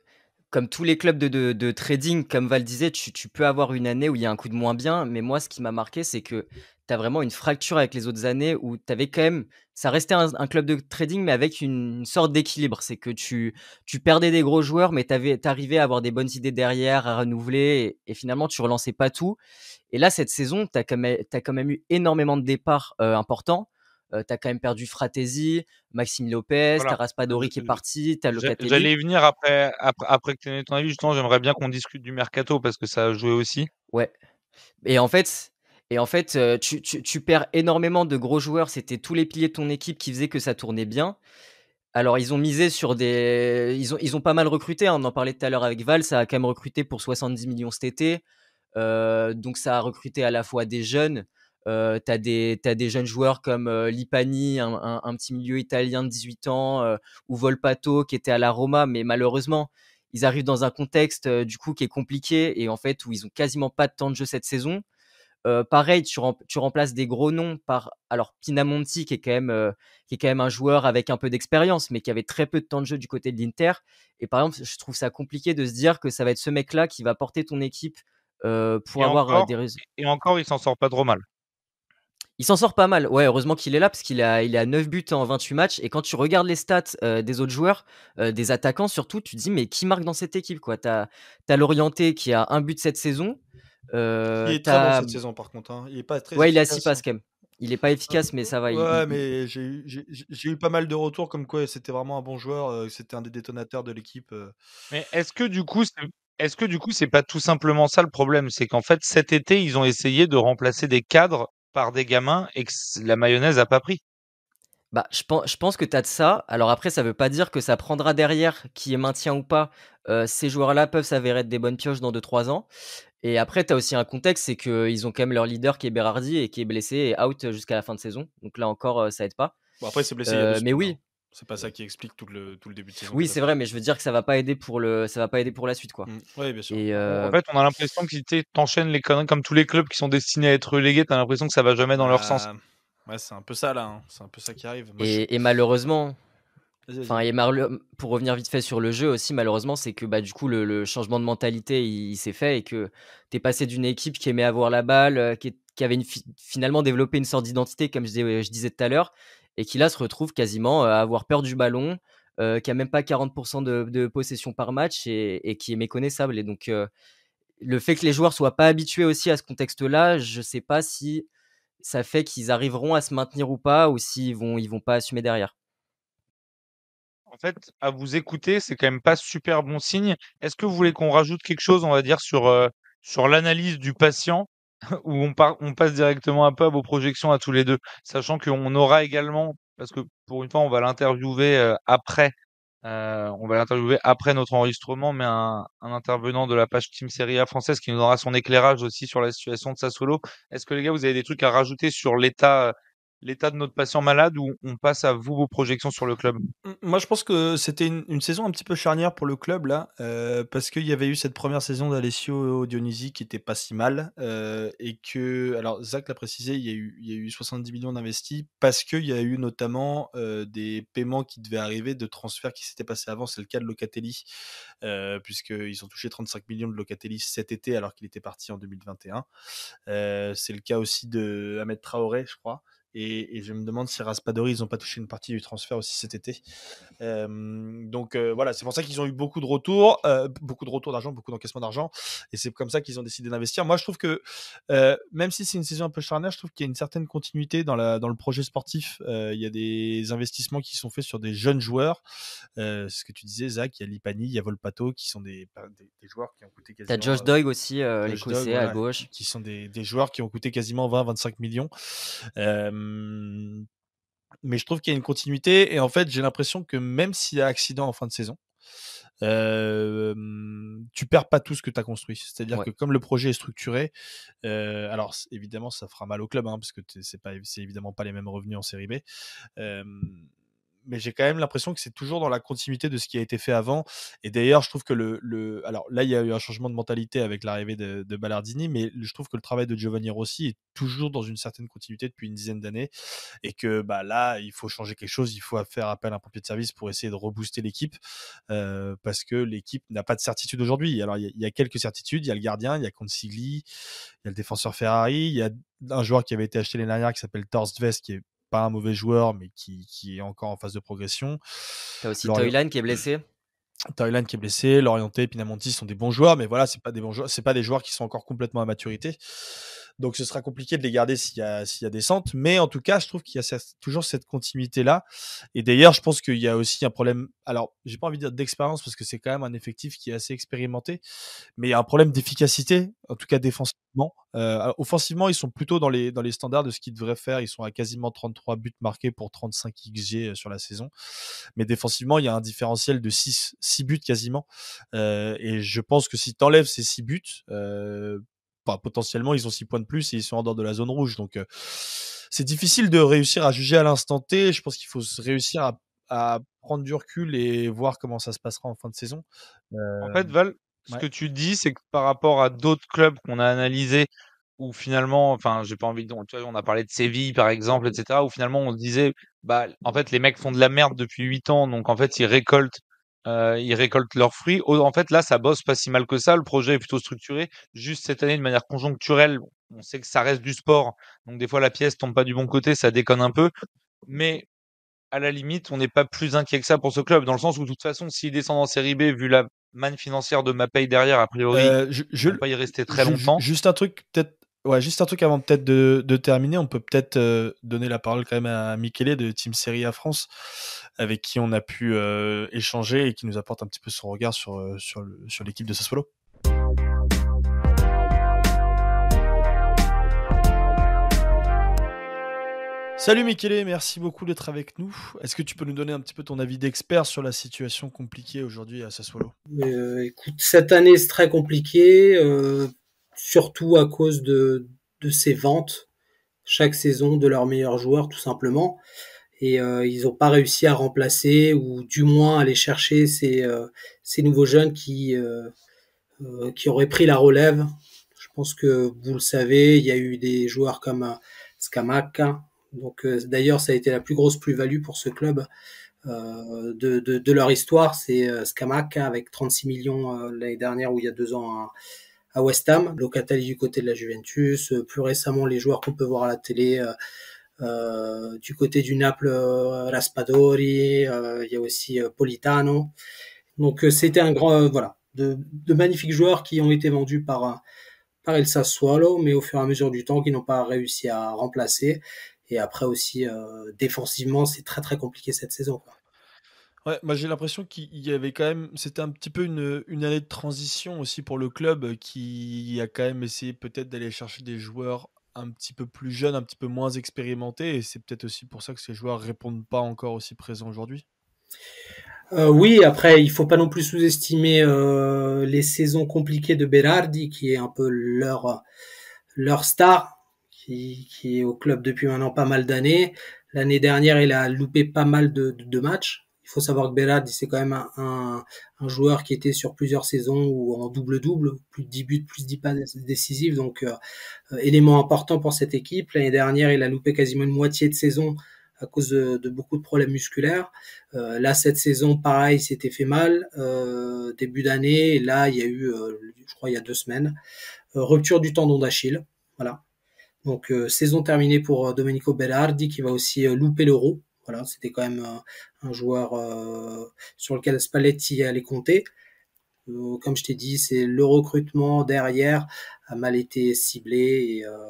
comme tous les clubs de, trading, comme Val disait, tu, tu, peux avoir une année où il y a un coup de moins bien. Mais moi, ce qui m'a marqué, c'est que tu as vraiment une fracture avec les autres années où tu avais quand même. Ça restait un, club de trading, mais avec une, sorte d'équilibre. C'est que tu, tu perdais des gros joueurs, mais tu arrivais à avoir des bonnes idées derrière, à renouveler, et, finalement, tu relançais pas tout. Et là, cette saison, tu as, as, quand même eu énormément de départs euh, importants. Euh, tu as quand même perdu Fratesi, Maxime Lopez, Taras tu qui est parti, tu as Locatelli. J'allais venir après, après, après que tu aies ton avis, justement, j'aimerais bien qu'on discute du mercato parce que ça a joué aussi. Ouais. Et en fait, et en fait, euh, tu, perds énormément de gros joueurs. C'était tous les piliers de ton équipe qui faisaient que ça tournait bien. Alors, ils ont misé sur des. Ils ont, ils ont pas mal recruté. Hein. On en parlait tout à l'heure avec Val. Ça a quand même recruté pour 70 millions cet été. Euh, donc, ça a recruté à la fois des jeunes. Euh, tu as, des jeunes joueurs comme Lipani, un, un, petit milieu italien de 18 ans, ou Volpato qui était à la Roma. Mais malheureusement, ils arrivent dans un contexte du coup qui est compliqué et en fait où ils ont quasiment pas de temps de jeu cette saison pareil, tu, remplaces des gros noms par alors Pinamonti qui est quand même qui est quand même un joueur avec un peu d'expérience, mais qui avait très peu de temps de jeu du côté de l'Inter. Et par exemple, je trouve ça compliqué de se dire que ça va être ce mec-là qui va porter ton équipe pour avoir des résultats. Et encore, il s'en sort pas trop mal. Il s'en sort pas mal. Ouais, heureusement qu'il est là parce qu'il a, il a 9 buts en 28 matchs. Et quand tu regardes les stats des autres joueurs, des attaquants surtout, tu te dis mais qui marque dans cette équipe quoi T'as as, l'Orienté qui a un but cette saison il euh, est très bon cette saison par contre. Hein. Il est pas très. Ouais, efficace. il a 6 passes quand Il est pas ah, efficace, mais ça va. Ouais, mais j'ai eu, pas mal de retours comme quoi c'était vraiment un bon joueur, euh, c'était un des détonateurs de l'équipe. Euh. Mais est-ce que du coup, est-ce que du coup, c'est pas tout simplement ça le problème C'est qu'en fait, cet été, ils ont essayé de remplacer des cadres par des gamins et que la mayonnaise a pas pris. Bah, je pense, que tu as de ça. Alors après, ça veut pas dire que ça prendra derrière, qui est maintien ou pas. ces joueurs-là peuvent s'avérer être des bonnes pioches dans 2-3 ans. Et après, tu as aussi un contexte, c'est qu'ils ont quand même leur leader qui est Berardi et qui est blessé et out jusqu'à la fin de saison. Donc là encore, ça aide pas. Bon, après, c'est blessé. il y a mais oui. Hein. C'est pas ça qui explique tout le, tout le début de saison. Oui, c'est vrai, mais je veux dire que ça va pas aider pour, le, ça va pas aider pour la suite. Quoi. Mmh. Oui, bien sûr. En fait, on a l'impression que tu enchaînes les conneries comme tous les clubs qui sont destinés à être relégués, tu as l'impression que ça va jamais dans leur sens. Bah, ouais, c'est un peu ça là, hein. c'est un peu ça qui arrive. et, et malheureusement, Enfin, pour revenir vite fait sur le jeu aussi, malheureusement, c'est que bah, du coup, le, changement de mentalité, il, s'est fait et que tu es passé d'une équipe qui aimait avoir la balle, euh, qui, avait une finalement développé une sorte d'identité, comme je, euh, je, disais tout à l'heure, et qui là se retrouve quasiment euh, à avoir peur du ballon, qui a même pas 40% de, possession par match et, qui est méconnaissable. Et donc, le fait que les joueurs soient pas habitués aussi à ce contexte-là, je sais pas si ça fait qu'ils arriveront à se maintenir ou pas, ou s'ils vont, ils vont pas assumer derrière. En fait, à vous écouter, c'est quand même pas super bon signe. Est-ce que vous voulez qu'on rajoute quelque chose, on va dire, sur, euh, sur l'analyse du patient où on, on passe directement un peu à vos projections à tous les deux, sachant qu'on aura également, parce que pour une fois, on va l'interviewer euh, après euh, on va l'interviewer après notre enregistrement, mais un, intervenant de la page Team Serie française qui nous donnera son éclairage aussi sur la situation de Sassolo. Est-ce que les gars, vous avez des trucs à rajouter sur l'état l'état de notre patient malade ou on passe à vous vos projections sur le club Moi, je pense que c'était une, saison un petit peu charnière pour le club là, euh, parce qu'il y avait eu cette première saison d'Alessio Dionisi qui était pas si mal euh, et que, alors Zach l'a précisé, il y, a eu, 70 millions d'investis parce qu'il y a eu notamment euh, des paiements qui devaient arriver de transferts qui s'étaient passés avant. C'est le cas de Locatelli, puisqu'ils ont touché 35 millions de Locatelli cet été alors qu'il était parti en 2021. C'est le cas aussi de Ahmed Traoré, je crois. Et, et, je me demande si Raspadori, ils n'ont pas touché une partie du transfert aussi cet été. Euh, donc euh, voilà, c'est pour ça qu'ils ont eu beaucoup de retours, euh, beaucoup de retours d'argent, beaucoup d'encaissement d'argent. Et c'est comme ça qu'ils ont décidé d'investir. Moi, je trouve que, euh, même si c'est une saison un peu charnière, je trouve qu'il y a une certaine continuité dans, la, dans le projet sportif. il y a des investissements qui sont faits sur des jeunes joueurs. C'est ce que tu disais, Zach, il y a Lipani, il y a Volpato, qui sont des, ben, des, joueurs qui ont coûté quasiment. T'as Josh Doig aussi, à gauche. Qui sont des, des, joueurs qui ont coûté quasiment 20-25 millions. Euh, mais je trouve qu'il y a une continuité et en fait j'ai l'impression que même s'il y a accident en fin de saison, tu perds pas tout ce que tu as construit. C'est-à-dire que comme le projet est structuré, alors évidemment ça fera mal au club hein, parce que c'est évidemment pas les mêmes revenus en série B mais j'ai quand même l'impression que c'est toujours dans la continuité de ce qui a été fait avant. Et d'ailleurs, je trouve que le, le, Alors là, il y a eu un changement de mentalité avec l'arrivée de, de, Ballardini, mais je trouve que le travail de Giovanni Rossi est toujours dans une certaine continuité depuis une dizaine d'années. Et que bah, là, il faut changer quelque chose, il faut faire appel à un pompier de service pour essayer de rebooster l'équipe, euh, parce que l'équipe n'a pas de certitude aujourd'hui. Alors, il y, a quelques certitudes, il y a le gardien, il y a Consigli, il y a le défenseur Ferrari, il y a un joueur qui avait été acheté l'année dernière qui s'appelle Torst Vest, qui est pas un mauvais joueur, mais qui, est encore en phase de progression. T'as aussi qui est blessé. Euh, Toyline qui est blessé, l'Orienté, Pinamonti sont des bons joueurs, mais voilà, c'est pas des joueurs, c'est pas des joueurs qui sont encore complètement à maturité. Donc ce sera compliqué de les garder s'il y a, s'il y a des centres. Mais en tout cas, je trouve qu'il y a toujours cette continuité-là. Et d'ailleurs, je pense qu'il y a aussi un problème. Alors, j'ai pas envie de dire d'expérience parce que c'est quand même un effectif qui est assez expérimenté. Mais il y a un problème d'efficacité, en tout cas défensivement. Euh, offensivement, ils sont plutôt dans les, dans les standards de ce qu'ils devraient faire. Ils sont à quasiment 33 buts marqués pour 35 XG euh, sur la saison. Mais défensivement, il y a un différentiel de 6, 6 buts quasiment. Euh, et je pense que si tu enlèves ces 6 buts, euh, potentiellement, ils ont 6 points de plus et ils sont en dehors de la zone rouge. Donc, euh, c'est difficile de réussir à juger à l'instant T. Je pense qu'il faut réussir à, prendre du recul et voir comment ça se passera en fin de saison. En fait, euh, Val, ce que tu dis, c'est que par rapport à d'autres clubs qu'on a analysés, où finalement, enfin, j'ai pas envie de. Tu on a parlé de Séville, par exemple, etc., où finalement on disait, bah, en fait, les mecs font de la merde depuis 8 ans, donc en fait, ils récoltent euh, ils récoltent leurs fruits. En fait, là, ça bosse pas si mal que ça. Le projet est plutôt structuré. Juste cette année, de manière conjoncturelle, on sait que ça reste du sport. Donc, des fois, la pièce tombe pas du bon côté, ça déconne un peu. Mais à la limite, on n'est pas plus inquiet que ça pour ce club, dans le sens où, de toute façon, s'il descendent en série B, vu la manne financière de ma paye derrière, a priori, euh, je, ne vais pas y rester très longtemps. Juste un truc, peut-être Ouais, juste un truc avant peut-être de, terminer, on peut peut-être euh, donner la parole quand même à Michele de Team Serie A France, avec qui on a pu euh, échanger et qui nous apporte un petit peu son regard sur, euh, sur, l'équipe de Sassuolo. Salut Michele, merci beaucoup d'être avec nous. Est-ce que tu peux nous donner un petit peu ton avis d'expert sur la situation compliquée aujourd'hui à Sassuolo Écoute, cette année c'est très compliqué surtout à cause de, de ses ventes chaque saison de leurs meilleurs joueurs, tout simplement. Et euh, ils n'ont pas réussi à remplacer ou du moins aller chercher ces, euh, ces nouveaux jeunes qui, euh, qui auraient pris la relève. Je pense que vous le savez, il y a eu des joueurs comme Scamac. Donc d'ailleurs, ça a été la plus grosse plus-value pour ce club de, de, leur histoire, c'est Scamac avec 36 millions l'année dernière ou il y a deux ans hein à West Ham. Locatelli du côté de la Juventus. Euh, plus récemment, les joueurs qu'on peut voir à la télé. Euh, euh, du côté du Naples, Raspadori, il y a aussi Politano. Donc c'était un grand, voilà, de, magnifiques joueurs qui ont été vendus par par El mais au fur et à mesure du temps, qui n'ont pas réussi à remplacer. Et après aussi, défensivement, c'est très très compliqué cette saison. Ouais, moi j'ai l'impression qu'il y avait quand même, c'était un petit peu une, année de transition aussi pour le club euh, qui a quand même essayé peut-être d'aller chercher des joueurs un petit peu plus jeunes, un petit peu moins expérimentés et c'est peut-être aussi pour ça que ces joueurs répondent pas encore aussi présents aujourd'hui. Euh, oui, après il faut pas non plus sous-estimer euh, les saisons compliquées de Berardi qui est un peu leur leur star qui, est au club depuis maintenant pas mal d'années. L'année dernière, il a loupé pas mal de matchs faut savoir que Berardi, c'est quand même un, joueur qui était sur plusieurs saisons ou en double-double, plus de 10 buts, plus de 10 pas décisives. Donc, euh, euh, élément important pour cette équipe. L'année dernière, il a loupé quasiment une moitié de saison à cause de, beaucoup de problèmes musculaires. Euh, là, cette saison, pareil, s'était fait mal. début d'année, là, il y a eu, je crois, il y a deux semaines, rupture du tendon d'Achille. Voilà. Donc, saison terminée pour Domenico Bellardi, qui va aussi louper l'euro voilà, c'était quand même un, joueur euh, sur lequel Spalletti allait compter. Euh, comme je t'ai dit, c'est le recrutement derrière a mal été ciblé et, euh,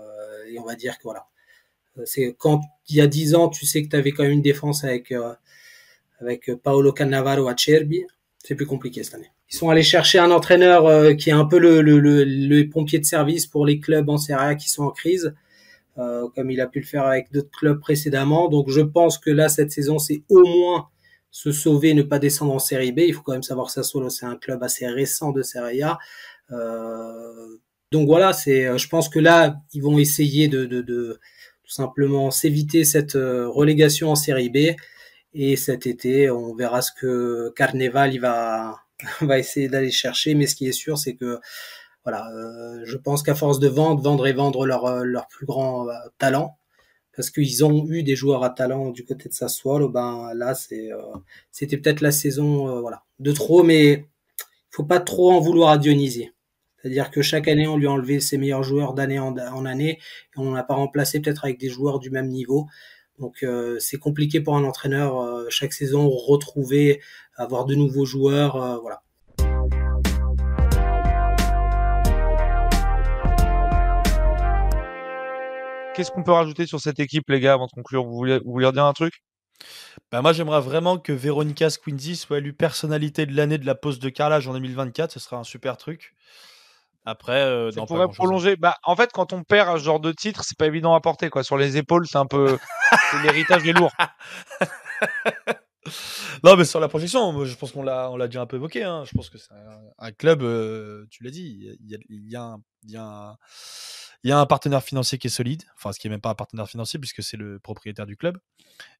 on va dire que voilà. C'est quand il y a 10 ans, tu sais que tu avais quand même une défense avec, avec Paolo Cannavaro à Cerbi. C'est plus compliqué cette année. Ils sont allés chercher un entraîneur qui est un peu le, le pompier de service pour les clubs en Serie A qui sont en crise. Euh, comme il a pu le faire avec d'autres clubs précédemment. Donc je pense que là, cette saison, c'est au moins se sauver ne pas descendre en série B. Il faut quand même savoir que Sassolo c'est un club assez récent de Serie A. Euh, donc voilà, c'est, euh, je pense que là, ils vont essayer de, de, tout simplement s'éviter cette euh, relégation en série B. Et cet été, on verra ce que Carnaval il va, va essayer d'aller chercher. Mais ce qui est sûr, c'est que voilà, euh, je pense qu'à force de vendre, vendre et vendre leur, euh, leur plus grand euh, talent, parce qu'ils ont eu des joueurs à talent du côté de Sassuolo, ben là c'est euh, c'était peut-être la saison voilà de trop, mais faut pas trop en vouloir à Dionysie C'est-à-dire que chaque année on lui a enlevé ses meilleurs joueurs d'année en, année et on n'a pas remplacé peut-être avec des joueurs du même niveau. Donc c'est compliqué pour un entraîneur chaque saison retrouver avoir de nouveaux joueurs voilà. Qu'est-ce qu'on peut rajouter sur cette équipe, les gars, avant de conclure Vous voulez, vous dire un truc bah, moi, j'aimerais vraiment que Veronica Squinzi soit élue personnalité de l'année de la pause de Carlage en 2024. Ce sera un super truc. Après, euh, ça pourrait hein. prolonger. Bah, en fait, quand on perd un genre de titre, c'est pas évident à porter. Quoi. Sur les épaules, c'est un peu. L'héritage est lourd. non, mais sur la projection, je pense qu'on l'a déjà un peu évoqué. Hein. Je pense que c'est un, club, euh, tu l'as dit, il y a, il y a un, il y a un partenaire financier qui est solide, enfin, ce qui n'est même pas un partenaire financier puisque c'est le propriétaire du club,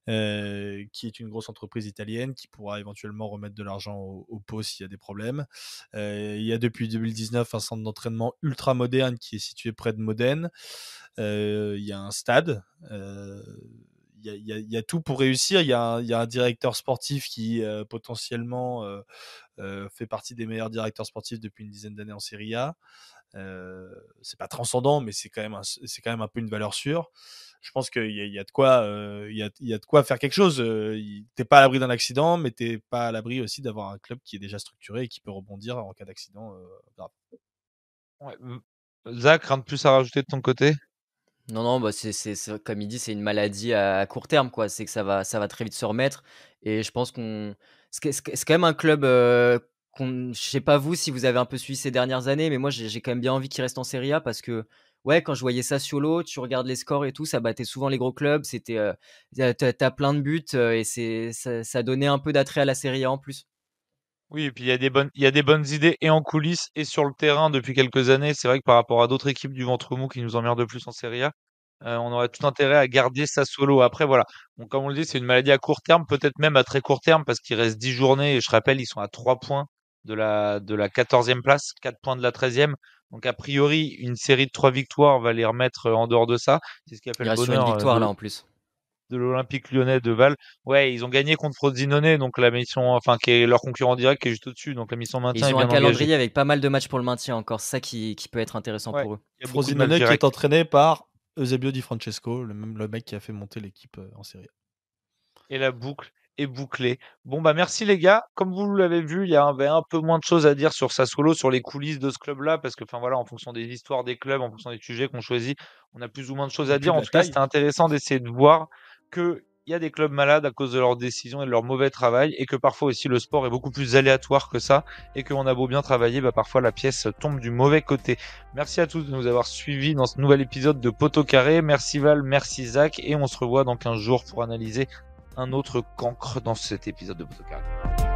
euh, qui est une grosse entreprise italienne qui pourra éventuellement remettre de l'argent au, pot s'il y a des problèmes. Euh, il y a depuis 2019 un centre d'entraînement ultra moderne qui est situé près de Modène. Euh, il y a un stade. Il y, a, tout pour réussir. Il y a un, directeur sportif qui potentiellement fait partie des meilleurs directeurs sportifs depuis une dizaine d'années en Serie A. Euh, c'est pas transcendant, mais c'est quand, même un, c'est quand même un peu une valeur sûre. Je pense qu'il y a, y, de quoi, euh, y, a, de quoi faire quelque chose. Euh, t'es pas à l'abri d'un accident, mais t'es pas à l'abri aussi d'avoir un club qui est déjà structuré et qui peut rebondir en cas d'accident euh, grave. Zach, rien de plus à rajouter de ton côté non, non, bah c'est, c'est, comme il dit, c'est une maladie à, court terme, quoi. C'est que ça va, ça va très vite se remettre. Et je pense qu'on. C'est, quand même un club je je sais pas vous si vous avez un peu suivi ces dernières années, mais moi j'ai quand même bien envie qu'il reste en Serie A parce que ouais, quand je voyais ça solo, tu regardes les scores et tout, ça battait souvent les gros clubs, c'était, euh, t'as plein de buts euh, et c'est, ça, donnait un peu d'attrait à la Serie A en plus. Oui, et puis il y, a des bonnes, idées et en coulisses et sur le terrain depuis quelques années. C'est vrai que par rapport à d'autres équipes du ventre mou qui nous emmerdent de plus en Serie A, euh, on aurait tout intérêt à garder ça solo. Après, voilà. comme on le dit, c'est une maladie à court terme, peut-être même à très court terme, parce qu'il reste 10 journées. Et je rappelle, ils sont à 3 points de la, de la 14e place, 4 points de la 13e. Donc, a priori, une série de 3 victoires va les remettre euh, en dehors de ça. C'est ce qui appelle le bonheur. une euh, victoire, là, en plus. De l'Olympique lyonnais de Val. Ouais, ils ont gagné contre Frosinone, donc la mission, enfin, qui est leur concurrent direct, qui est juste au-dessus. Donc, la mission maintien. ils ont un calendrier avec pas mal de matchs pour le maintien encore. Ça qui, qui peut être intéressant pour eux. Frosinone qui est entraîné par Eusebio Di Francesco, le, même, le mec qui a fait monter l'équipe euh, en série. Et la boucle et bouclé. Bon, bah merci les gars. Comme vous l'avez vu, il y avait ben, un peu moins de choses à dire sur solo sur les coulisses de ce club-là, parce que, enfin voilà, en fonction des histoires des clubs, en fonction des sujets qu'on choisit, on a plus ou moins de choses à dire. En tout cas, c'était intéressant d'essayer de voir que il y a des clubs malades à cause de leurs décisions et de leur mauvais travail, et que parfois aussi le sport est beaucoup plus aléatoire que ça, et qu'on a beau bien travailler, bah parfois la pièce tombe du mauvais côté. Merci à tous de nous avoir suivis dans ce nouvel épisode de Poteau Carré. Merci Val, merci Zach, et on se revoit dans un jours pour analyser un autre cancre dans cet épisode de BOTOCARD.